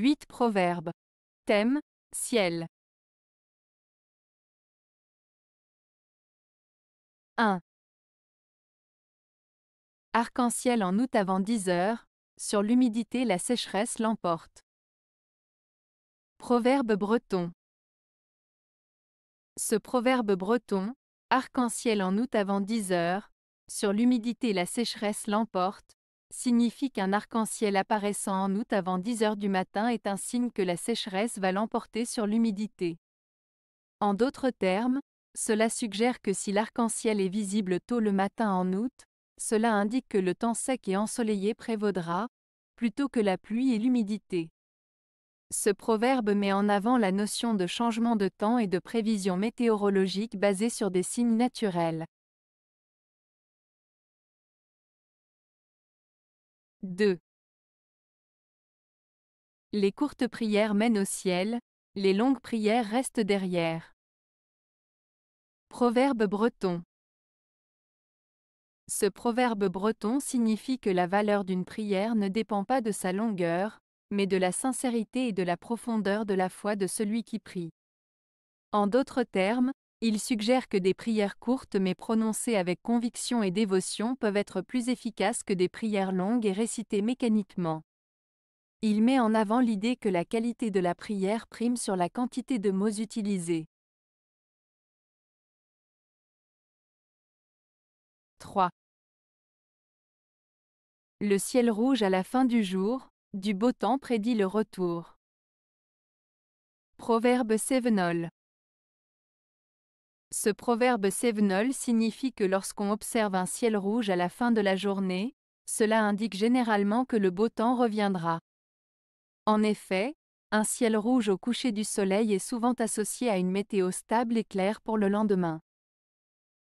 8 Proverbes. Thème Ciel. 1. Arc-en-ciel en août avant 10 heures, sur l'humidité la sécheresse l'emporte. Proverbe breton. Ce proverbe breton, arc-en-ciel en août avant 10 heures, sur l'humidité la sécheresse l'emporte, signifie qu'un arc-en-ciel apparaissant en août avant 10 heures du matin est un signe que la sécheresse va l'emporter sur l'humidité. En d'autres termes, cela suggère que si l'arc-en-ciel est visible tôt le matin en août, cela indique que le temps sec et ensoleillé prévaudra, plutôt que la pluie et l'humidité. Ce proverbe met en avant la notion de changement de temps et de prévision météorologique basée sur des signes naturels. 2. Les courtes prières mènent au ciel, les longues prières restent derrière. Proverbe breton. Ce proverbe breton signifie que la valeur d'une prière ne dépend pas de sa longueur, mais de la sincérité et de la profondeur de la foi de celui qui prie. En d'autres termes, il suggère que des prières courtes mais prononcées avec conviction et dévotion peuvent être plus efficaces que des prières longues et récitées mécaniquement. Il met en avant l'idée que la qualité de la prière prime sur la quantité de mots utilisés. 3. Le ciel rouge à la fin du jour, du beau temps prédit le retour. Proverbe Sévenol. Ce proverbe sévenol signifie que lorsqu'on observe un ciel rouge à la fin de la journée, cela indique généralement que le beau temps reviendra. En effet, un ciel rouge au coucher du soleil est souvent associé à une météo stable et claire pour le lendemain.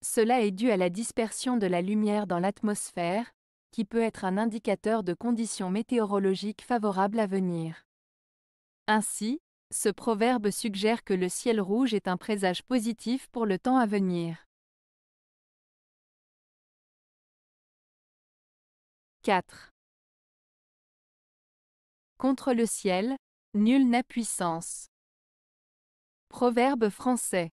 Cela est dû à la dispersion de la lumière dans l'atmosphère, qui peut être un indicateur de conditions météorologiques favorables à venir. Ainsi, ce proverbe suggère que le ciel rouge est un présage positif pour le temps à venir. 4. Contre le ciel, nul n'a puissance. Proverbe français.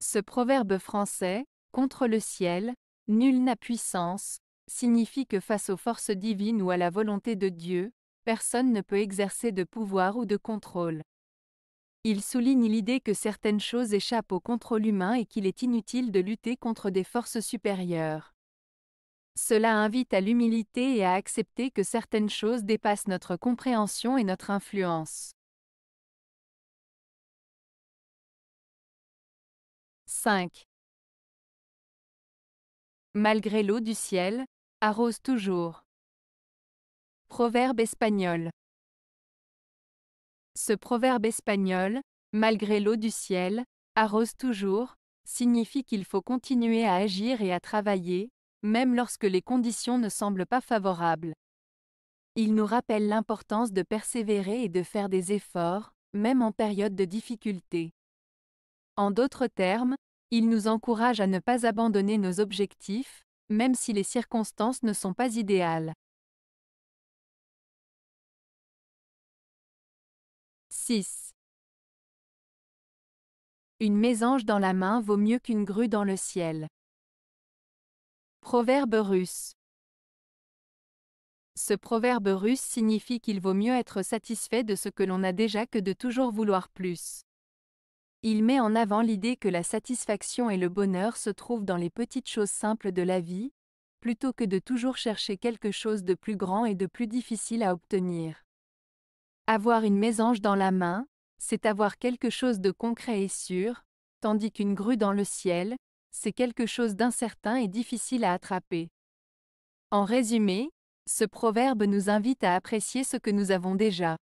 Ce proverbe français, contre le ciel, nul n'a puissance, signifie que face aux forces divines ou à la volonté de Dieu, personne ne peut exercer de pouvoir ou de contrôle. Il souligne l'idée que certaines choses échappent au contrôle humain et qu'il est inutile de lutter contre des forces supérieures. Cela invite à l'humilité et à accepter que certaines choses dépassent notre compréhension et notre influence. 5. Malgré l'eau du ciel, arrose toujours. Proverbe espagnol. Ce proverbe espagnol, malgré l'eau du ciel, arrose toujours, signifie qu'il faut continuer à agir et à travailler, même lorsque les conditions ne semblent pas favorables. Il nous rappelle l'importance de persévérer et de faire des efforts, même en période de difficulté. En d'autres termes, il nous encourage à ne pas abandonner nos objectifs, même si les circonstances ne sont pas idéales. 6. Une mésange dans la main vaut mieux qu'une grue dans le ciel. Proverbe russe. Ce proverbe russe signifie qu'il vaut mieux être satisfait de ce que l'on a déjà que de toujours vouloir plus. Il met en avant l'idée que la satisfaction et le bonheur se trouvent dans les petites choses simples de la vie, plutôt que de toujours chercher quelque chose de plus grand et de plus difficile à obtenir. Avoir une mésange dans la main, c'est avoir quelque chose de concret et sûr, tandis qu'une grue dans le ciel, c'est quelque chose d'incertain et difficile à attraper. En résumé, ce proverbe nous invite à apprécier ce que nous avons déjà.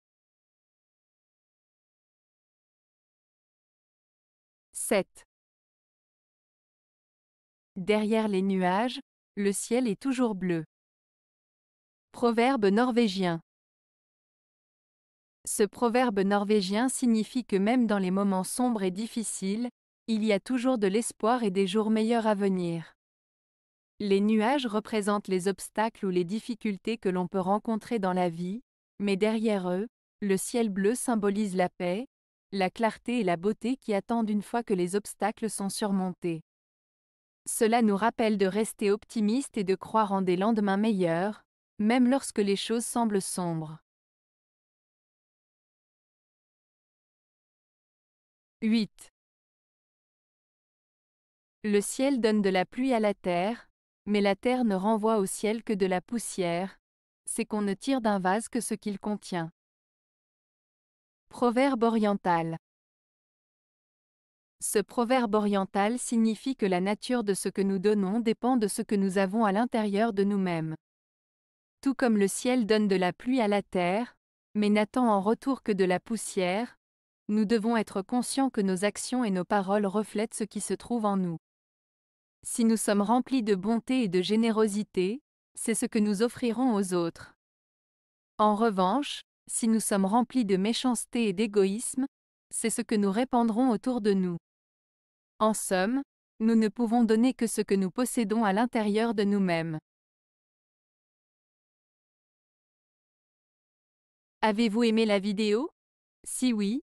7. Derrière les nuages, le ciel est toujours bleu. Proverbe norvégien. Ce proverbe norvégien signifie que même dans les moments sombres et difficiles, il y a toujours de l'espoir et des jours meilleurs à venir. Les nuages représentent les obstacles ou les difficultés que l'on peut rencontrer dans la vie, mais derrière eux, le ciel bleu symbolise la paix, la clarté et la beauté qui attendent une fois que les obstacles sont surmontés. Cela nous rappelle de rester optimistes et de croire en des lendemains meilleurs, même lorsque les choses semblent sombres. 8. Le ciel donne de la pluie à la terre, mais la terre ne renvoie au ciel que de la poussière. C'est qu'on ne tire d'un vase que ce qu'il contient. Proverbe oriental. Ce proverbe oriental signifie que la nature de ce que nous donnons dépend de ce que nous avons à l'intérieur de nous-mêmes. Tout comme le ciel donne de la pluie à la terre, mais n'attend en retour que de la poussière, nous devons être conscients que nos actions et nos paroles reflètent ce qui se trouve en nous. Si nous sommes remplis de bonté et de générosité, c'est ce que nous offrirons aux autres. En revanche, si nous sommes remplis de méchanceté et d'égoïsme, c'est ce que nous répandrons autour de nous. En somme, nous ne pouvons donner que ce que nous possédons à l'intérieur de nous-mêmes. Avez-vous aimé la vidéo Si oui,